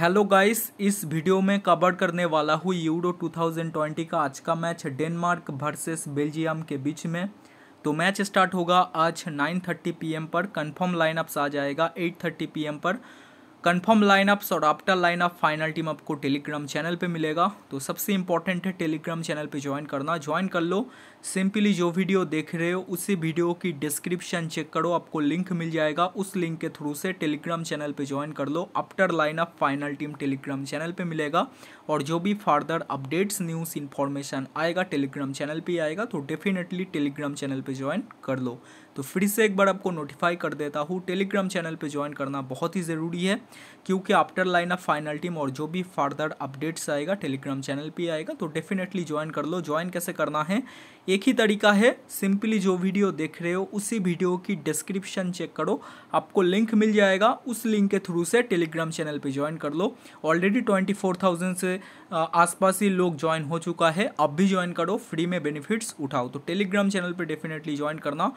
hello guys इस video में cover करने वाला हूँ यूरो 2020 का आज का मैच डेनमार्क वर्सेस बेल्जियम के बीच में तो मैच स्टार्ट होगा आज 9:30 पीएम पर कंफर्म लाइनअप्स आ जाएगा 8:30 पीएम पर कंफर्म लाइनअप्स और आफ्टर लाइनअप फाइनल टीम आपको टेलीग्राम चैनल पे मिलेगा तो सबसे इंपॉर्टेंट है टेलीग्राम चैनल पे ज्वाइन करना ज्वाइन कर लो सिंपली जो वीडियो देख रहे हो उसी वीडियो की डिस्क्रिप्शन चेक करो आपको लिंक मिल जाएगा उस लिंक के थ्रू से टेलीग्राम चैनल पे ज्वाइन कर लो after lineup final team Telegram channel पर मिलेगा और जो भी फर्दर अपडेट्स न्यूज़ इन्फॉर्मेशन आएगा टेलीग्राम चैनल पर आएगा तो डेफिनेटली टेलीग्राम चैनल पर ज्वाइन कर लो तो फिर से एक बार आपको नोटिफाई कर देता हूँ टेलीग्राम चैनल पर ज्वाइन करना बहुत ही ज़रूरी है क्योंकि after line of final team और जो भी फर्दर अपडेट्स आएगा टेलीग्राम चैनल पर आएगा तो डेफिनेटली ज्वाइन कर लो ज्वाइन कैसे करना है एक ही तरीका है सिंपली जो वीडियो देख रहे हो उसी वीडियो की डिस्क्रिप्शन चेक करो आपको लिंक मिल जाएगा उस लिंक के थ्रू से टेलीग्राम चैनल पे ज्वाइन कर लो ऑलरेडी ट्वेंटी फोर थाउजेंड से आसपास ही लोग ज्वाइन हो चुका है अब भी ज्वाइन करो फ्री में बेनिफिट्स उठाओ तो टेलीग्राम चैनल पर डेफिनेटली ज्वाइन करना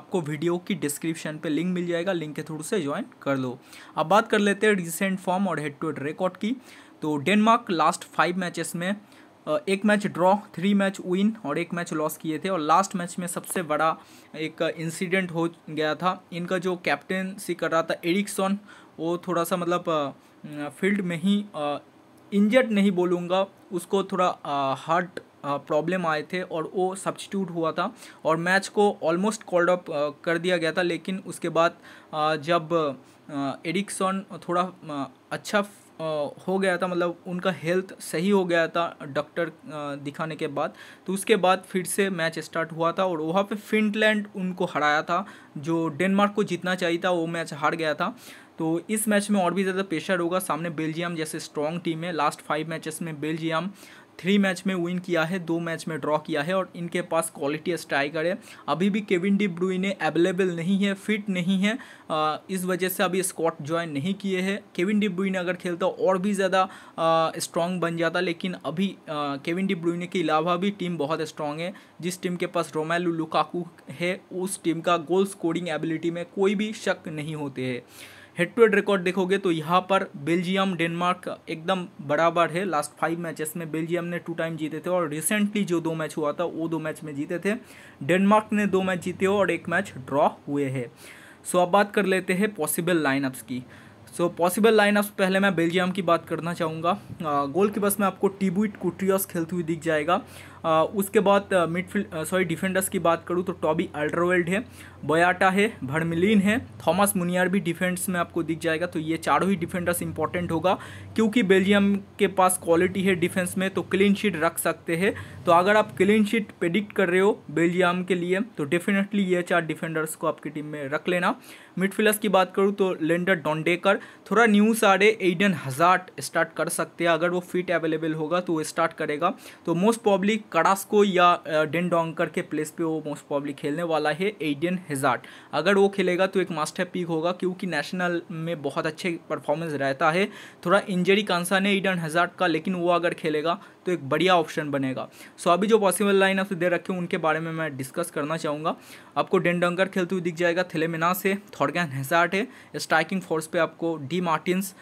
आपको वीडियो की डिस्क्रिप्शन पर लिंक मिल जाएगा लिंक के थ्रू से ज्वाइन कर लो अब बात कर लेते हैं रिसेंट फॉर्म और हेड टू हेड रिकॉर्ड की तो डेनमार्क लास्ट फाइव मैचेस में एक match draw three match win और एक मैच लॉस किए थे और लास्ट मैच में सबसे बड़ा एक इंसिडेंट हो गया था इनका जो कैप्टनसी कर रहा था एरिक्सन वो थोड़ा सा मतलब फील्ड में ही इंजर्ड नहीं बोलूँगा उसको थोड़ा हार्ट प्रॉब्लम आए थे और वो सब्सटीट्यूट हुआ था और मैच को ऑलमोस्ट कॉल्ड अप कर दिया गया था लेकिन उसके बाद जब एडिक्सन थोड़ा अच्छा हो गया था मतलब उनका हेल्थ सही हो गया था डॉक्टर दिखाने के बाद तो उसके बाद फिर से मैच स्टार्ट हुआ था और वहाँ पे फिनलैंड उनको हराया था जो डेनमार्क को जीतना चाहिए था वो मैच हार गया था तो इस मैच में और भी ज़्यादा प्रेशर होगा सामने बेल्जियम जैसे स्ट्रॉन्ग टीम है लास्ट फाइव मैचेस में बेल्जियम थ्री मैच में विन किया है दो मैच में ड्रॉ किया है और इनके पास क्वालिटी स्ट्राइकर है अभी भी केविन डी ने अवेलेबल नहीं है फिट नहीं है आ, इस वजह से अभी स्कॉट ज्वाइन नहीं किए हैं केविन डी ने अगर खेलता और भी ज़्यादा स्ट्रॉन्ग बन जाता लेकिन अभी केविन डी ब्रूइने के अलावा भी टीम बहुत स्ट्रॉन्ग है जिस टीम के पास रोमैलू लुकाकू है उस टीम का गोल स्कोरिंग एबिलिटी में कोई भी शक नहीं होते हैं हेड टू हेड रिकॉर्ड देखोगे तो यहाँ पर बेल्जियम डेनमार्क एकदम बराबर है लास्ट फाइव मैचेस में बेल्जियम ने टू टाइम जीते थे और रिसेंटली जो दो मैच हुआ था वो दो मैच में जीते थे डेनमार्क ने दो मैच जीते हो और एक मैच ड्रॉ हुए है सो अब बात कर लेते हैं पॉसिबल लाइनअप्स की सो पॉसिबल लाइनअप्स पहले मैं बेल्जियम की बात करना चाहूँगा गोल के बस में आपको टीबुइट कुट्रियस खेलते हुए दिख जाएगा उसके बाद मिडफील्ड सॉरी डिफेंडर्स की बात करूँ तो टॉबी अल्ड्रोवेल्ड है बोयाटा है भड़मिलीन है थॉमस मुनियर भी डिफेंस में आपको दिख जाएगा तो ये चारों ही डिफेंडर्स इंपॉर्टेंट होगा क्योंकि बेल्जियम के पास क्वालिटी है डिफेंस में तो क्लीन शीट रख सकते हैं तो अगर आप क्लीन शीट प्रेडिक्ट कर रहे हो बेल्जियम के लिए तो डेफिनेटली ये चार डिफेंडर्स को आपकी टीम में रख लेना मिडफील्डर्स की बात करूँ तो लेंडर डोंडेकर थोड़ा न्यू सारे एडन हजार्ट स्टार्ट कर सकते हैं अगर वो फिट अवेलेबल होगा तो वो स्टार्ट करेगा तो मोस्ट पब्लिक कड़ास्को या डेन डोंकर के प्लेस पे वो मोस्ट प्रॉब्ली खेलने वाला है एडियन हिजार्ट अगर वो खेलेगा तो एक मास्टर पीक होगा क्योंकि नेशनल में बहुत अच्छे परफॉर्मेंस रहता है थोड़ा इंजरी कांसा है एडियन हिजार्ट का लेकिन वो अगर खेलेगा तो एक बढ़िया ऑप्शन बनेगा सो अभी जो पॉसिबल लाइन आपसे दे रखे हैं उनके बारे में मैं डिस्कस करना चाहूँगा आपको डेंडंगर खेलते हुए दिख जाएगा थेलेमिना से थॉर्गैन हेसाट है स्ट्राइकिंग फोर्स पर आपको डी Mertens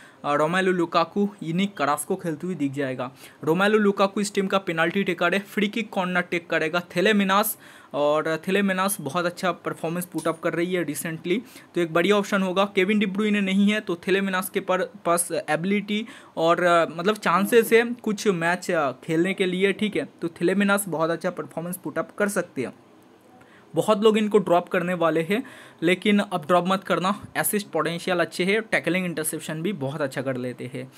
Romelu Lukaku Yannick Carrasco खेलते हुए दिख जाएगा रोमैलो लुकाकू इस टीम का पेनल्टी टेकर है फ्री किक कॉर्नर टेक करेगा थेलेमिनास और थिलेमेनास बहुत अच्छा परफॉर्मेंस पुट अप कर रही है रिसेंटली तो एक बढ़िया ऑप्शन होगा केविन डिब्रू इन्हें नहीं है तो थिलेमेनास के पर पास एबिलिटी और मतलब चांसेस है कुछ मैच खेलने के लिए ठीक है तो थिलेमेनास बहुत अच्छा परफॉर्मेंस पुट अप कर सकते हैं बहुत लोग इनको ड्रॉप करने वाले हैं लेकिन अब ड्रॉप मत करना एसिस्ट पोटेंशियल अच्छे है टैकलिंग इंटरसेप्शन भी बहुत अच्छा कर लेते हैं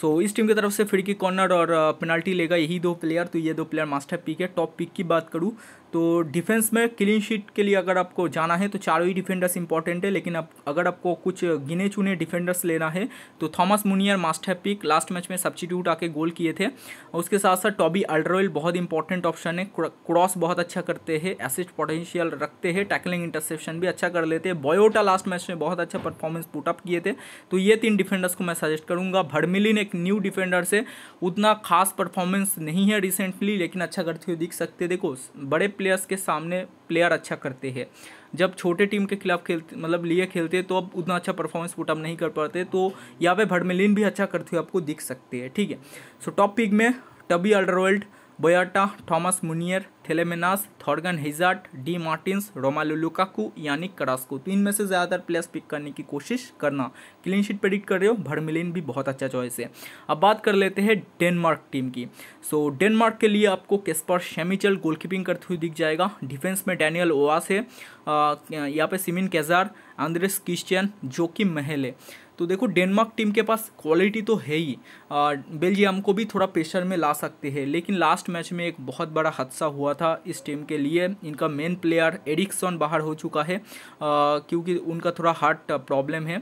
सो so, इस टीम की तरफ से फिर की कॉर्नर और पेनल्टी लेगा यही दो प्लेयर तो ये दो प्लेयर मास्टर पिक है टॉप पिक की बात करूँ तो डिफेंस में क्लीन शीट के लिए अगर आपको जाना है तो चारों ही डिफेंडर्स इंपॉर्टेंट है लेकिन अब अगर आपको कुछ गिने चुने डिफेंडर्स लेना है तो थॉमस मुनियर मास्ट है पिक लास्ट मैच में सब्सिट्यूट आके गोल किए थे और उसके साथ साथ टॉबी अल्ड्रोयल बहुत इंपॉर्टेंट ऑप्शन है क्रॉस बहुत अच्छा करते हैं एसिस्ट पोटेंशियल रखते हैं टैकलिंग इंटरसेप्शन भी अच्छा कर लेते हैं बॉयोटा लास्ट मैच में बहुत अच्छा परफॉर्मेंस पुटअप किए थे तो ये तीन डिफेंडर्स को मैं सजेस्ट करूँगा भरमिलिन एक न्यू डिफेंडर से उतना खास परफॉर्मेंस नहीं है रिसेंटली लेकिन अच्छा करते हुए दिख सकते देखो बड़े प्लेयर्स के सामने प्लेयर अच्छा करते हैं जब छोटे टीम के खिलाफ खेलते मतलब लिए खेलते तो अब उतना अच्छा परफॉर्मेंस पुट नहीं कर पाते तो यहाँ पे भडमेलिन भी अच्छा करते हुए आपको दिख सकते हैं ठीक है सो टॉप पिक में Toby Alderweireld Boyata Thomas Meunier Tielemans Thorgan Hazard डी Mertens Romelu Lukaku Lukaku Yannick Carrasco तो इनमें से ज़्यादातर प्लेयर्स पिक करने की कोशिश करना क्लीन शीट प्रेडिक्ट कर रहे हो भरमिलिन भी बहुत अच्छा चॉइस है अब बात कर लेते हैं डेनमार्क टीम की सो so, डेनमार्क के लिए आपको केस्पर शेमिचल गोलकीपिंग करते हुए दिख जाएगा डिफेंस में डैनियल ओवास है यहाँ पे Simon Kjaer Andreas Christian Joachim Maehle है तो देखो डेनमार्क टीम के पास क्वालिटी तो है ही बेल्जियम को भी थोड़ा प्रेशर में ला सकते हैं लेकिन लास्ट मैच में एक बहुत बड़ा हादसा हुआ था इस टीम के लिए इनका मेन प्लेयर एडिक्सन बाहर हो चुका है आ, क्योंकि उनका थोड़ा हार्ट प्रॉब्लम है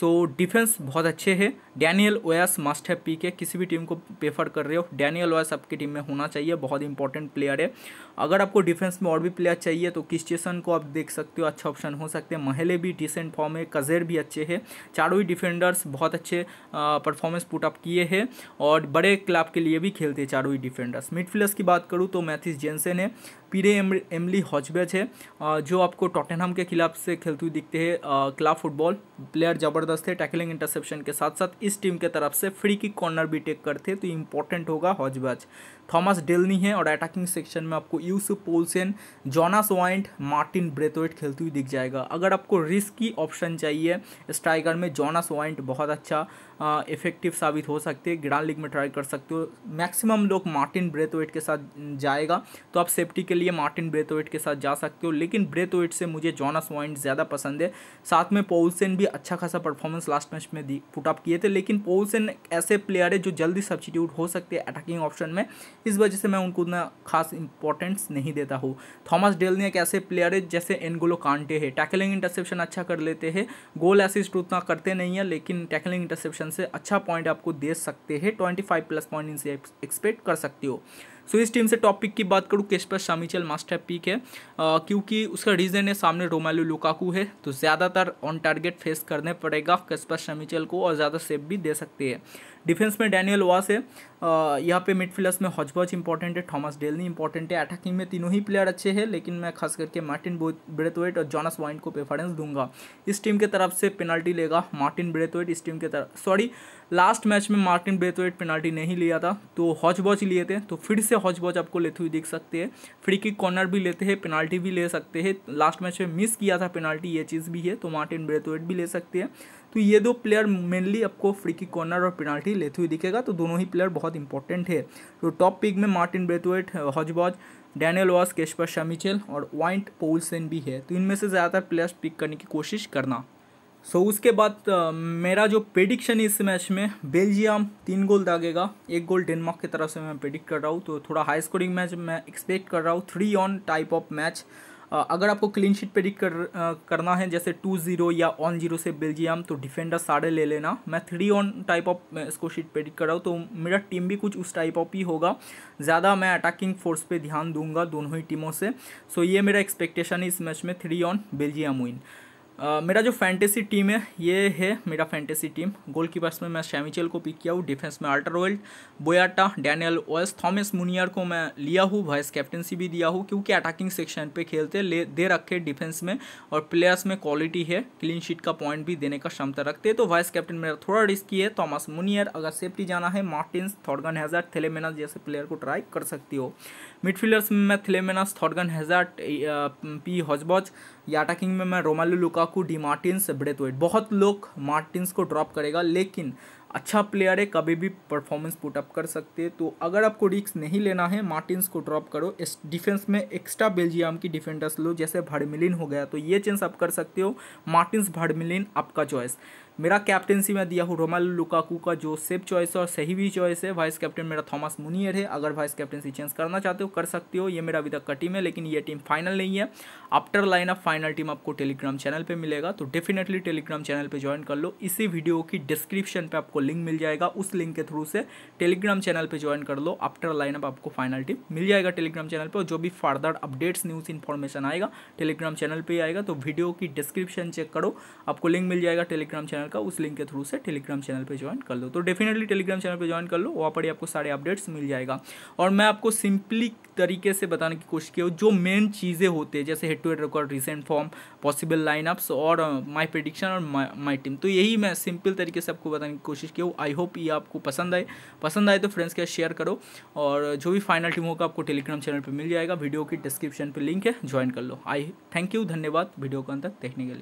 सो डिफेंस बहुत अच्छे है डैनियल ओयास मास्ट है पी के किसी भी टीम को प्रेफर कर रहे हो डैनियल ओयास आपकी टीम में होना चाहिए बहुत इंपॉर्टेंट प्लेयर है अगर आपको डिफेंस में और भी प्लेयर चाहिए तो किस्टेसन को आप देख सकते हो अच्छा ऑप्शन हो सकते हैं महले भी डिसेंट फॉर्म है कजेर भी अच्छे है चारों ही डिफेंडर्स बहुत अच्छे परफॉर्मेंस पुट अप किए हैं और बड़े क्लब के लिए भी खेलते चारों ही डिफेंडर्स मिडफील्डर्स की बात करूँ तो मैथिस जेंसन है पीरे एमली हॉजबे है जो आपको टॉटेनहम के खिलाफ से खेलते हुए दिखते हैं क्लब फुटबॉल प्लेयर ज़बरदस्त है टैकलिंग इंटरसेप्शन के साथ साथ इस टीम के तरफ से फ्री किक कॉर्नर भी टेक करते हैं तो इंपॉर्टेंट होगा हॉजबैच थॉमस डेलनी है और अटैकिंग सेक्शन में आपको Yussuf Poulsen Jonas Wind Martin Braithwaite खेलते हुए दिख जाएगा अगर आपको रिस्की ऑप्शन चाहिए स्ट्राइकर में जॉनास वाइंट बहुत अच्छा इफेक्टिव साबित हो सकते हैं ग्रांड लीग में ट्राई कर सकते हो मैक्सिमम लोग मार्टिन ब्रेथवेट के साथ जाएगा तो आप सेफ्टी के लिए मार्टिन ब्रेथोइट के साथ जा सकते हो लेकिन ब्रेथोइट से मुझे जॉनस वाइंट ज़्यादा पसंद है साथ में पोलसेन भी अच्छा खासा परफॉर्मेंस लास्ट मैच में दी पुटअप किए थे लेकिन पोलसेन ऐसे प्लेयर है जो जल्दी सब्सिट्यूट हो सकते हैं अटैकिंग ऑप्शन में इस वजह से मैं उनको उतना खास इंपॉर्टेंस नहीं देता हूँ थॉमस डेल ने एक ऐसे प्लेयर है जैसे एनगोलो कांटे है टैकलिंग इंटरसेप्शन अच्छा कर लेते हैं गोल असिस्ट उतना करते नहीं है लेकिन टैकलिंग इंटरसेप्शन से अच्छा पॉइंट आपको दे सकते हैं ट्वेंटी प्लस पॉइंट इनसे एक्सपेक्ट कर सकते हो सो इस टीम से टॉप पिक की बात करूँ Kasper Schmeichel must have pick है क्योंकि उसका रीज़न है सामने रोमालू लुकाकू है तो ज़्यादातर ऑन टारगेट फेस करने पड़ेगा केशपर शामिचल को और ज़्यादा सेफ भी दे सकती है डिफेंस में डैनियल वास है यहाँ पे मिडफील्डर्स में हॉजबॉज इंपॉर्टेंट है थॉमस डेलनी इंपॉर्टेंट है अटैकिंग में तीनों ही प्लेयर अच्छे हैं लेकिन मैं खास करके मार्टिन ब्रेथवेट और जॉनस वाइंट को प्रेफरेंस दूंगा इस टीम के तरफ से पेनल्टी लेगा मार्टिन ब्रेथवेट इस टीम के तरफ सॉरी लास्ट मैच में मार्टिन ब्रेथवेट पेनल्टी नहीं लिया था तो हॉजबॉज लिए थे तो फिर से हॉजबॉज आपको लेते हुए देख सकते हैं फ्री किक कॉर्नर भी लेते हैं पेनल्टी भी ले सकते हैं लास्ट मैच में मिस किया था पेनल्टी ये चीज़ भी है तो मार्टिन ब्रेथवेट भी ले सकते हैं तो ये दो प्लेयर मेनली आपको फ्री की कॉर्नर और पेनाल्टी लेते हुए दिखेगा तो दोनों ही प्लेयर बहुत इंपॉर्टेंट है तो टॉप पिक में Martin Braithwaite Hojbjerg Daniel Wass Kasper Schmeichel और वाइंट पोलसेन भी है तो इनमें से ज़्यादातर प्लेयर्स पिक करने की कोशिश करना सो so, उसके बाद uh, मेरा जो प्रेडिक्शन इस मैच में बेल्जियम तीन गोल दागेगा एक गोल डेनमार्क की तरफ से मैं प्रेडिक्ट कर रहा हूँ तो थोड़ा हाई स्कोरिंग मैच मैं एक्सपेक्ट कर रहा हूँ three one type of match अगर आपको क्लीन शीट प्रेडिक्ट कर, करना है जैसे टू जीरो या ऑन जीरो से बेल्जियम तो डिफेंडर साढ़े ले लेना मैं थ्री ऑन टाइप ऑफ इसको शीट पेडिक कर रहा हूँ तो मेरा टीम भी कुछ उस टाइप ऑफ ही होगा ज़्यादा मैं अटैकिंग फोर्स पर ध्यान दूंगा दोनों ही टीमों से सो ये मेरा एक्सपेक्टेशन है इस मैच में थ्री ऑन बेल्जियम विन मेरा जो फैंटेसी टीम है ये है मेरा फैंटेसी टीम गोल कीपर्स में मैं शैमिचेल को पिक किया हूँ डिफेंस में Alderweireld Boyata Daniel Wass Thomas Meunier को मैं लिया हूँ वाइस कैप्टनसी भी दिया हूँ क्योंकि अटैकिंग सेक्शन पे खेलते ले दे रखे डिफेंस में और प्लेयर्स में क्वालिटी है क्लीन शीट का पॉइंट भी देने का क्षमता रखते तो वाइस कैप्टन मेरा थोड़ा रिस्की है थॉमस मुनियर अगर सेफ्टी जाना है मार्टिन थॉर्गन हैजर थेलेमेना जैसे प्लेयर को ट्राई कर सकती हो मिडफील्डर्स में मैं थिलेमेनास थॉटगन हेजार्ट पी हॉजबॉज या अटैकिंग में मैं रोमालू लुकाकू डी मार्टिन्स ब्रेथवेट बहुत लोग मार्टिन्स को ड्रॉप करेगा लेकिन अच्छा प्लेयर है कभी भी परफॉर्मेंस पुट अप कर सकते हैं तो अगर आपको रिक्स नहीं लेना है मार्टिन्स को ड्रॉप करो इस डिफेंस में एक्स्ट्रा बेल्जियम की डिफेंडर्स लो जैसे भड़मिलिन हो गया तो ये चेंज आप कर सकते हो मार्टिन्स भड़मिलिन आपका चॉइस मेरा कैप्टनसी में दिया हूँ रोमल लुकाकू का जो सेफ चॉइस है और सही भी चॉइस है वाइस कैप्टन मेरा थॉमस मुनियर है अगर वाइस कैप्टनसी चेंज करना चाहते हो कर सकते हो ये मेरा अभी तक का टीम है लेकिन ये टीम फाइनल नहीं है after line of final team आपको टेलीग्राम चैनल पर मिलेगा तो डेफिनेटली टेलीग्राम चैनल पर ज्वाइन कर लो इसी वीडियो की डिस्क्रिप्शन पर आपको लिंक मिल जाएगा उस लिंक के थ्रू से टेलीग्राम चैनल पर ज्वाइन कर लो आफ्टर लाइनअप आपको फाइनल टीम मिल जाएगा टेलीग्राम चैनल पर जो भी फर्दर अपडेट्स न्यूज़ इन्फॉर्मेशन आएगा टेलीग्राम चैनल पर ही आएगा तो वीडियो की डिस्क्रिप्शन चेक करो आपको लिंक मिल जाएगा टेलीग्राम चैनल चैनल का उस लिंक के थ्रू से टेलीग्राम चैनल पर ज्वाइन कर लो तो डेफिनेटली टेलीग्राम चैनल पर ज्वाइन कर लो वहाँ पर ही आपको सारे अपडेट्स मिल जाएगा और मैं आपको सिंपली तरीके से बताने की कोशिश की जो मेन चीज़ें होते हैं जैसे head to head record recent form possible lineups और माई uh, प्रेडिक्शन और माई टीम तो यही मैं सिंपल तरीके से आपको बताने की कोशिश की आई होप ये आपको पसंद आए पसंद आए तो फ्रेंड्स के शेयर करो और जो भी फाइनल टीम होगा आपको टेलीग्राम चैनल पर मिल जाएगा वीडियो की डिस्क्रिप्शन पर लिंक है ज्वाइन कर लो आई थैंक यू धन्यवाद वीडियो को अंत देखने के लिए